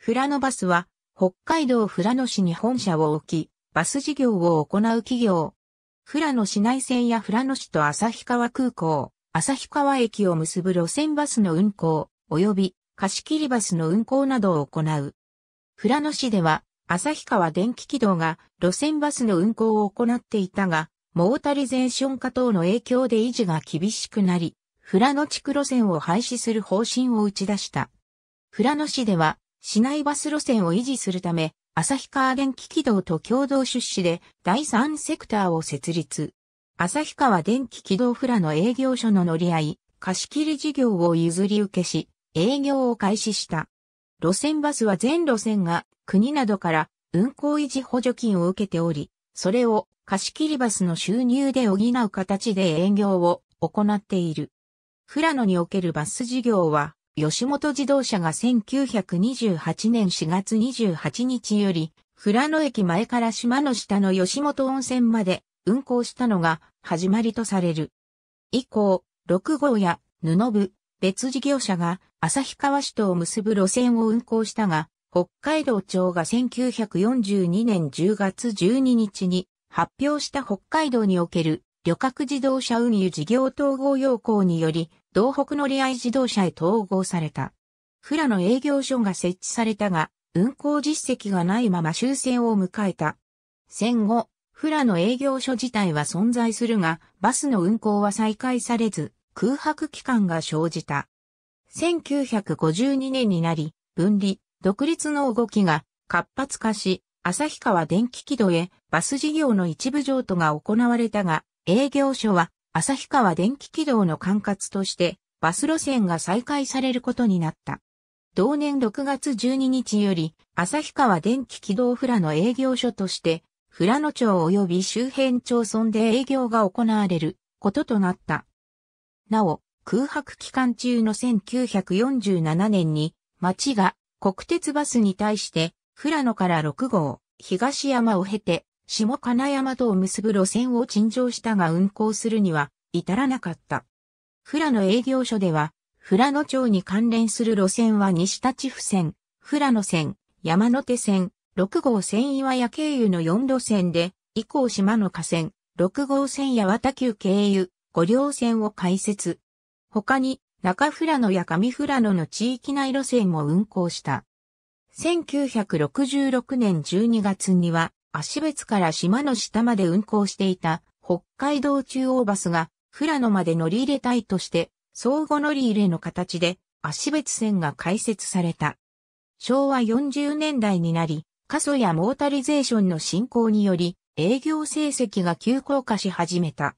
フラノバスは、北海道フラノ市に本社を置き、バス事業を行う企業。フラノ市内線やフラノ市と旭川空港、旭川駅を結ぶ路線バスの運行、及び貸切バスの運行などを行う。フラノ市では、旭川電気軌道が路線バスの運行を行っていたが、モータリゼーション化等の影響で維持が厳しくなり、フラノ地区路線を廃止する方針を打ち出した。フラノ市では、市内バス路線を維持するため、旭川電気軌道と共同出資で第三セクターを設立。旭川電気軌道フラの営業所の乗り合い、貸切事業を譲り受けし、営業を開始した。路線バスは全路線が国などから運行維持補助金を受けており、それを貸切バスの収入で補う形で営業を行っている。富良野におけるバス事業は吉本自動車が1928年4月28日より、富良野駅前から島の下の吉本温泉まで運行したのが始まりとされる。以降、6号や布部、別事業者が旭川市とを結ぶ路線を運行したが、北海道庁が1942年10月12日に発表した北海道における旅客自動車運輸事業統合要項により、道北乗合自動車へ統合された。フラの営業所が設置されたが、運行実績がないまま終戦を迎えた。戦後、フラの営業所自体は存在するが、バスの運行は再開されず、空白期間が生じた。1952年になり、分離、独立の動きが活発化し、旭川電気軌道へバス事業の一部譲渡が行われたが、営業所は旭川電気軌道の管轄として、バス路線が再開されることになった。同年6月12日より、旭川電気軌道フラの営業所として、富良野町及び周辺町村で営業が行われることとなった。なお、空白期間中の1947年に、町が国鉄バスに対して、富良野から6号、東山を経て、下金山とを結ぶ路線を陳情したが運行するには至らなかった。富良野営業所では、富良野町に関連する路線は西立府線、富良野線、山手線、6号線岩屋経由の4路線で、以降島の河川、6号線八幡急経由、五両線を開設。他に、中富良野や上富良野の地域内路線も運行した。1966年12月には、足別から島の下まで運行していた北海道中央バスが富良野まで乗り入れたいとして、相互乗り入れの形で足別線が開設された。昭和40年代になり、過疎やモータリゼーションの進行により、営業成績が急降下し始めた。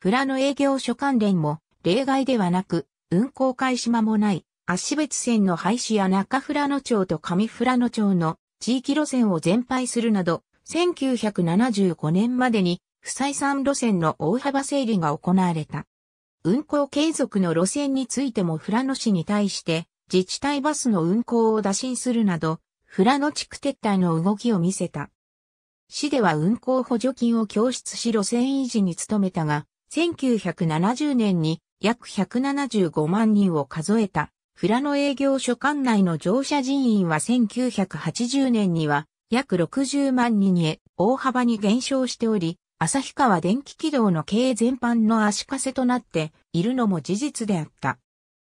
富良野営業所関連も例外ではなく、運行開始間もない、足別線の廃止や中富良野町と上富良野町の地域路線を全廃するなど、1975年までに不採算路線の大幅整理が行われた。運行継続の路線についても富良野市に対して自治体バスの運行を打診するなど、富良野地区撤退の動きを見せた。市では運行補助金を供出し路線維持に努めたが、1970年に約175万人を数えた、富良野営業所管内の乗車人員は1980年には約60万人へ大幅に減少しており、旭川電気軌道の経営全般の足かせとなっているのも事実であった。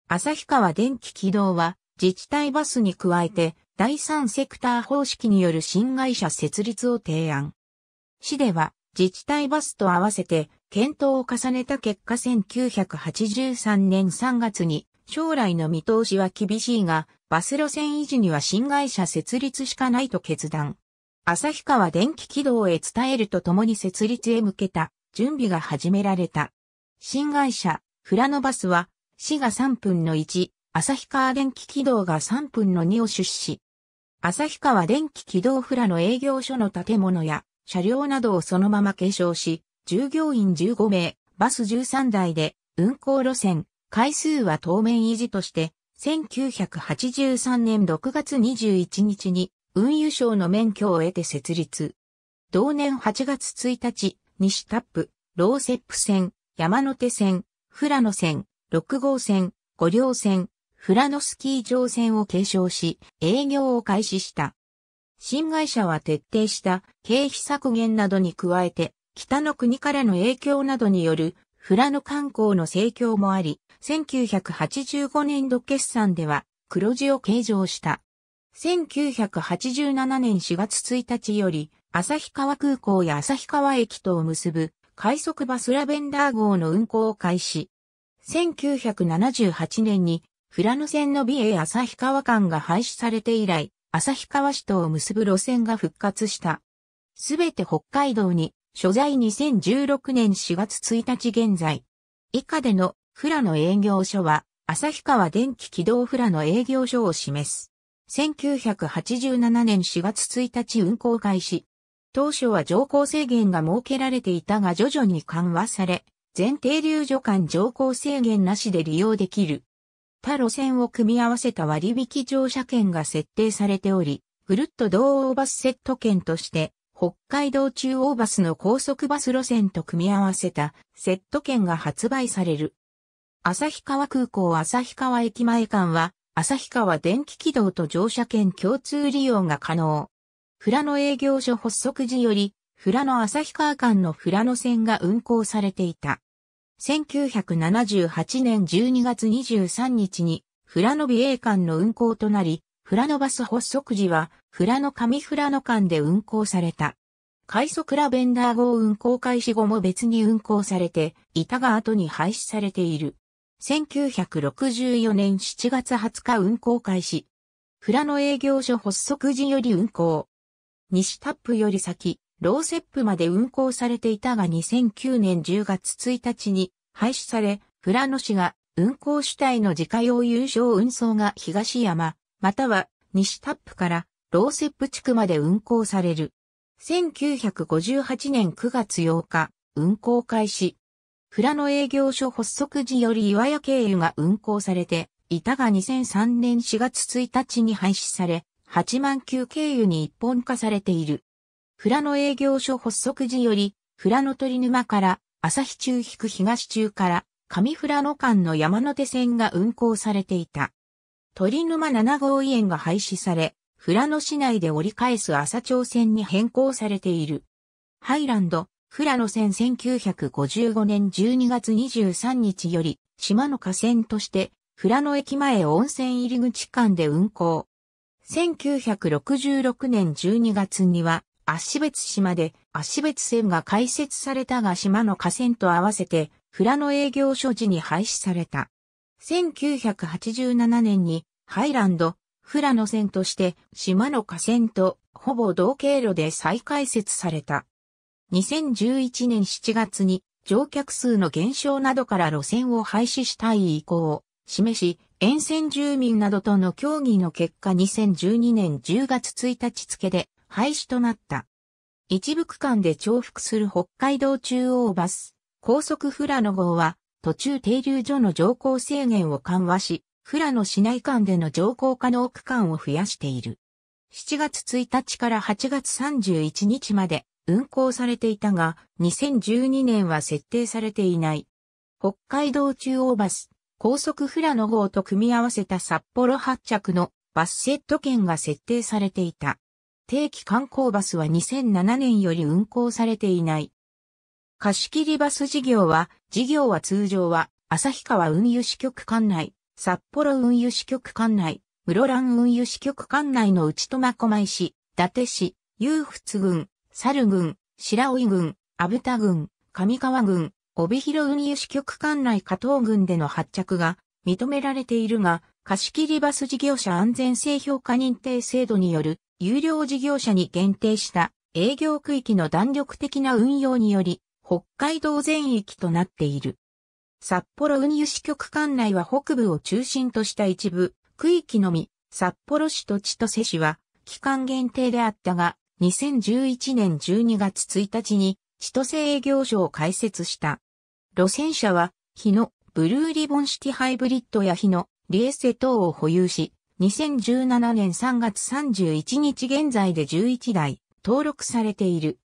旭川電気軌道は自治体バスに加えて第三セクター方式による新会社設立を提案。市では自治体バスと合わせて検討を重ねた結果1983年3月に将来の見通しは厳しいがバス路線維持には新会社設立しかないと決断。旭川電気軌道へ伝えるとともに設立へ向けた準備が始められた。新会社、フラノバスは、市が3分の1、旭川電気軌道が3分の2を出資。旭川電気軌道フラの営業所の建物や車両などをそのまま継承し、従業員15名、バス13台で、運行路線、回数は当面維持として、1983年6月21日に運輸省の免許を得て設立。同年8月1日、西タップ、ローセップ線、山手線、富良野線、6号線、五稜線、富良野スキー場線を継承し、営業を開始した。新会社は徹底した経費削減などに加えて、北の国からの影響などによる富良野観光の盛況もあり、1985年度決算では黒字を計上した。1987年4月1日より、旭川空港や旭川駅とを結ぶ快速バスラベンダー号の運行を開始。1978年に富良野線の美瑛旭川間が廃止されて以来、旭川市とを結ぶ路線が復活した。すべて北海道に、所在2016年4月1日現在。以下でのフラの営業所は、旭川電気軌道フラの営業所を示す。1987年4月1日運行開始。当初は乗降制限が設けられていたが徐々に緩和され、全停留所間乗降制限なしで利用できる。他路線を組み合わせた割引乗車券が設定されており、ぐるっと同ーバスセット券として、北海道中央バスの高速バス路線と組み合わせたセット券が発売される。旭川空港旭川駅前間は、旭川電気軌道と乗車券共通利用が可能。フラノ営業所発足時より、フラノ旭川間のフラノ線が運行されていた。1978年12月23日に、フラノ美瑛間の運行となり、フラノバス発足時は、フラノ上フラノ間で運行された。快速ラベンダー号運行開始後も別に運行されて、板が後に廃止されている。1964年7月20日運行開始。富良野営業所発足時より運行。西タップより先、ローセップまで運行されていたが2009年10月1日に廃止され、富良野市が運行主体の自家用有償運送が東山、または西タップからローセップ地区まで運行される。1958年9月8日、運行開始。富良野営業所発足時より岩屋経由が運行されて、いたが2003年4月1日に廃止され、8万級経由に一本化されている。富良野営業所発足時より、富良野鳥沼から、日中引く東中から、上富良野間の山手線が運行されていた。鳥沼7号遺園が廃止され、富良野市内で折り返す朝朝線に変更されている。ハイランド、富良野線1955年12月23日より、島の河川として、富良野駅前温泉入り口間で運行。1966年12月には、足別島で足別線が開設されたが島の河川と合わせて、富良野営業所時に廃止された。1987年に、ハイランド、富良野線として、島の河川とほぼ同経路で再開設された。2011年7月に乗客数の減少などから路線を廃止したい意向を示し、沿線住民などとの協議の結果2012年10月1日付で廃止となった。一部区間で重複する北海道中央バス、高速フラノ号は途中停留所の乗降制限を緩和し、フラノ市内間での乗降可能区間を増やしている。7月1日から8月31日まで運行されていたが、2012年は設定されていない。北海道中央バス、高速フラノ号と組み合わせた札幌発着のバスセット券が設定されていた。定期観光バスは2007年より運行されていない。貸切バス事業は、事業は通常は、旭川運輸支局管内、札幌運輸支局管内、室蘭運輸支局管内の内苫小牧市、伊達市、遊仏郡、猿郡、白老郡、阿武田郡、上川郡、帯広運輸支局管内加藤郡での発着が認められているが、貸切バス事業者安全性評価認定制度による有料事業者に限定した営業区域の弾力的な運用により、北海道全域となっている。札幌運輸支局管内は北部を中心とした一部区域のみ、札幌市と千歳市は期間限定であったが、2011年12月1日に千歳営業所を開設した。路線車は、日野ブルーリボンシティハイブリッドや日野リエッセ等を保有し、2017年3月31日現在で11台登録されている。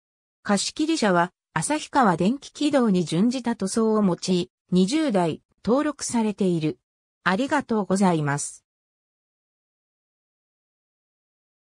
貸切車は、旭川電気軌道に準じた塗装を用い、20台登録されている。ありがとうございます。